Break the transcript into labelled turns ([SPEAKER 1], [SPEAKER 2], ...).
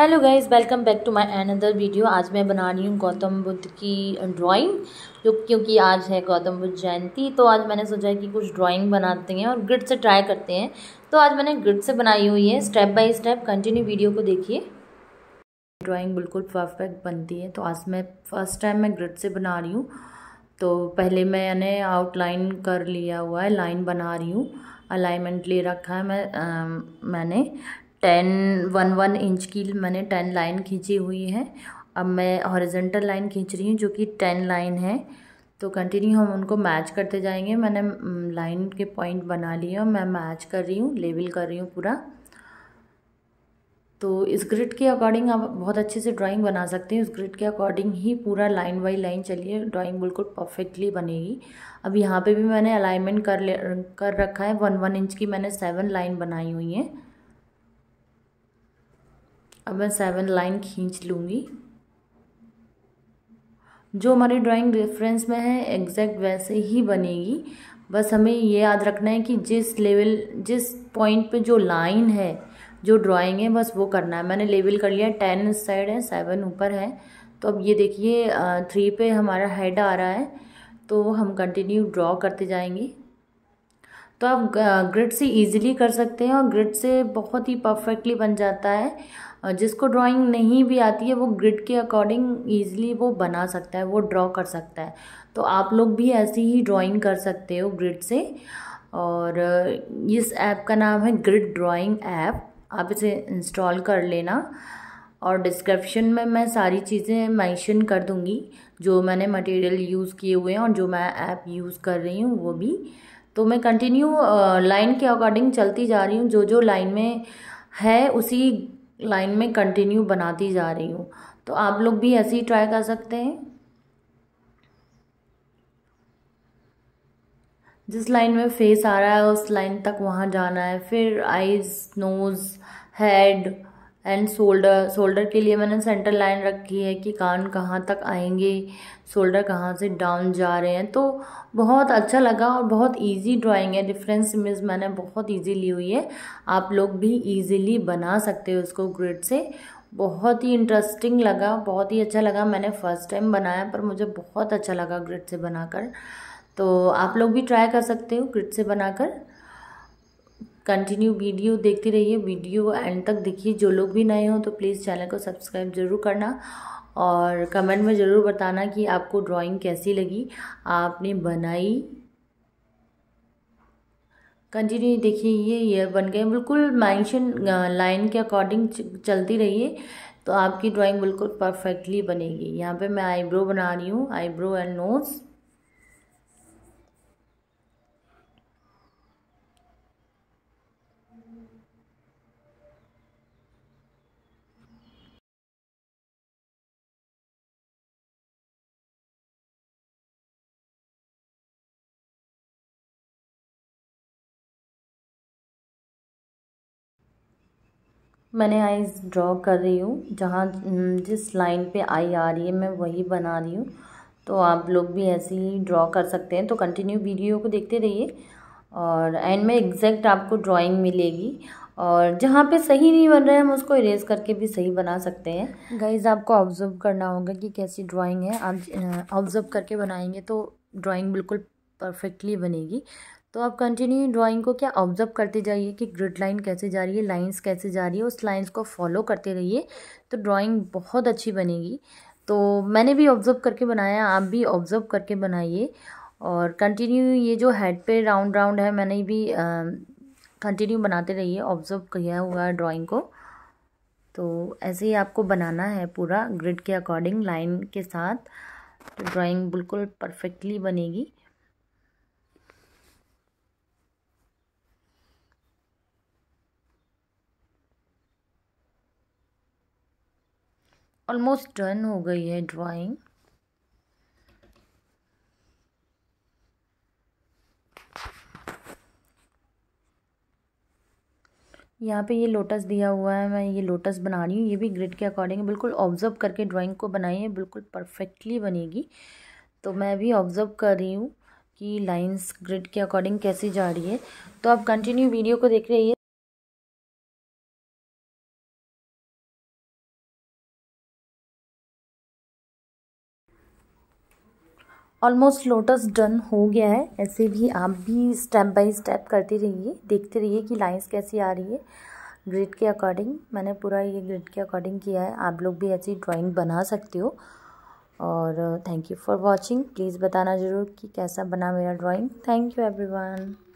[SPEAKER 1] hello guys welcome back to my another video आज मैं बना रही हूँ गौतम बुद्ध की ड्राइंग जो क्योंकि आज है गौतम बुद्ध जयंती तो आज मैंने सोचा कि कुछ ड्राइंग बनाते हैं और ग्रिड से ट्राई करते हैं तो आज मैंने ग्रिड से बनाई हुई है step by step continue video को देखिए ड्राइंग बिल्कुल परफेक्ट बनती है तो आज मैं फर्स्ट टाइम मैं ग्रिड से बना रही हूँ तो पहले मैंने आउटलाइन कर लिया हुआ है लाइन बना रही हूँ अलाइनमेंट ले रखा है मैं आ, मैंने टेन वन वन इंच की मैंने टेन लाइन खींची हुई है अब मैं हॉरिजेंटल लाइन खींच रही हूँ जो कि टेन लाइन है तो कंटिन्यू हम उनको मैच करते जाएंगे मैंने लाइन के पॉइंट बना लिए और मैं मैच कर रही हूँ लेवल कर रही हूँ पूरा तो इस ग्रिड के अकॉर्डिंग आप बहुत अच्छे से ड्राइंग बना सकते हैं उस ग्रिड के अकॉर्डिंग ही पूरा लाइन बाई लाइन चलिए ड्राइंग बिल्कुल परफेक्टली बनेगी अब यहाँ पे भी मैंने अलाइनमेंट कर ले कर रखा है वन वन इंच की मैंने सेवन लाइन बनाई हुई है अब मैं सेवन लाइन खींच लूँगी जो हमारी ड्राइंग रेफरेंस में है एग्जैक्ट वैसे ही बनेगी बस हमें ये याद रखना है कि जिस लेवल जिस पॉइंट पे जो लाइन है जो ड्राइंग है बस वो करना है मैंने लेवल कर लिया टेन साइड है सेवन ऊपर है तो अब ये देखिए थ्री पे हमारा हेड आ रहा है तो हम कंटिन्यू ड्रॉ करते जाएंगे तो आप ग्रिड से इजीली कर सकते हैं और ग्रिड से बहुत ही परफेक्टली बन जाता है जिसको ड्राइंग नहीं भी आती है वो ग्रिड के अकॉर्डिंग ईजिली वो बना सकता है वो ड्रॉ कर सकता है तो आप लोग भी ऐसी ही ड्राइंग कर सकते हो ग्रिड से और इस ऐप का नाम है ग्रिड ड्राइंग ऐप आप इसे इंस्टॉल कर लेना और डिस्क्रिप्शन में मैं सारी चीज़ें मेंशन कर दूंगी जो मैंने मटेरियल यूज़ किए हुए हैं और जो मैं ऐप यूज़ कर रही हूँ वो भी तो मैं कंटिन्यू लाइन के अकॉर्डिंग चलती जा रही हूँ जो जो लाइन में है उसी लाइन में कंटिन्यू बनाती जा रही हूँ तो आप लोग भी ऐसे ही ट्राई कर सकते हैं जिस लाइन में फेस आ रहा है उस लाइन तक वहाँ जाना है फिर eyes nose head and shoulder shoulder के लिए मैंने सेंटर लाइन रखी है कि कान कहाँ तक आएंगे शोल्डर कहाँ से डाउन जा रहे हैं तो बहुत अच्छा लगा और बहुत इजी ड्राइंग है डिफरेंस इमेज मैंने बहुत इजी ली हुई है आप लोग भी इजीली बना सकते हो उसको ग्रिड से बहुत ही इंटरेस्टिंग लगा बहुत ही अच्छा लगा मैंने फ़र्स्ट टाइम बनाया पर मुझे बहुत अच्छा लगा ग्रिड से बनाकर तो आप लोग भी ट्राई कर सकते हो ग्रिड से बनाकर कंटिन्यू वीडियो देखते रहिए वीडियो एंड तक देखिए जो लोग भी नए हों तो प्लीज़ चैनल को सब्सक्राइब ज़रूर करना और कमेंट में ज़रूर बताना कि आपको ड्राइंग कैसी लगी आपने बनाई कंटिन्यू देखिए ये ये बन गए बिल्कुल मैंशन लाइन के अकॉर्डिंग चलती रहिए तो आपकी ड्राइंग बिल्कुल परफेक्टली बनेगी यहाँ पे मैं आईब्रो बना रही हूँ आईब्रो एंड नोज़ मैंने आइज़ ड्रॉ कर रही हूँ जहाँ हम्म, जिस लाइन पे आई आ रही है मैं वही बना रही हूँ तो आप लोग भी ऐसे ही ड्रॉ कर सकते हैं तो कंटिन्यू वीडियो को देखते रहिए और एंड में एग्जैक्ट आपको ड्राइंग मिलेगी और जहाँ पे सही नहीं बन रहा है हम उसको इरेज करके भी सही बना सकते हैं गाइज आपको ऑब्ज़र्व करना होगा कि कैसी ड्राइंग है आप ऑब्ज़र्व करके बनाएंगे तो ड्राइंग बिल्कुल परफेक्टली बनेगी तो आप कंटिन्यू ड्राइंग को क्या ऑब्जर्व करते जाइए कि ग्रिड लाइन कैसे जा रही है लाइंस कैसे जा रही है उस लाइंस को फॉलो करते रहिए तो ड्राइंग बहुत अच्छी बनेगी तो मैंने भी ऑब्ज़र्व करके बनाया आप भी ऑब्ज़र्व करके बनाइए और कंटिन्यू ये जो हेड पे राउंड राउंड है मैंने भी कंटिन्यू बनाते रहिए ऑब्ज़र्व किया हुआ है ड्राॅइंग को तो ऐसे ही आपको बनाना है पूरा ग्रिड के अकॉर्डिंग लाइन के साथ तो ड्राइंग बिल्कुल परफेक्टली बनेगी ऑलमोस्ट डन हो गई है ड्राइंग यहाँ पे ये लोटस दिया हुआ है मैं ये लोटस बना रही हूँ ये भी ग्रिड के अकॉर्डिंग बिल्कुल ऑब्जर्व करके ड्राइंग को बनाई है बिल्कुल परफेक्टली बनेगी तो मैं भी ऑब्ज़र्व कर रही हूँ कि लाइंस ग्रिड के अकॉर्डिंग कैसी जा रही है तो आप कंटिन्यू वीडियो को देख रही है ऑलमोस्ट लोटस डन हो गया है ऐसे भी आप भी स्टेप बाय स्टेप करते रहिए देखते रहिए कि लाइंस कैसी आ रही है ग्रिड के अकॉर्डिंग मैंने पूरा ये ग्रिड के अकॉर्डिंग किया है आप लोग भी ऐसी ड्राइंग बना सकते हो और thank you for watching please बताना ज़रूर कि कैसा बना मेरा ड्राइंग थैंक यू एवरीवन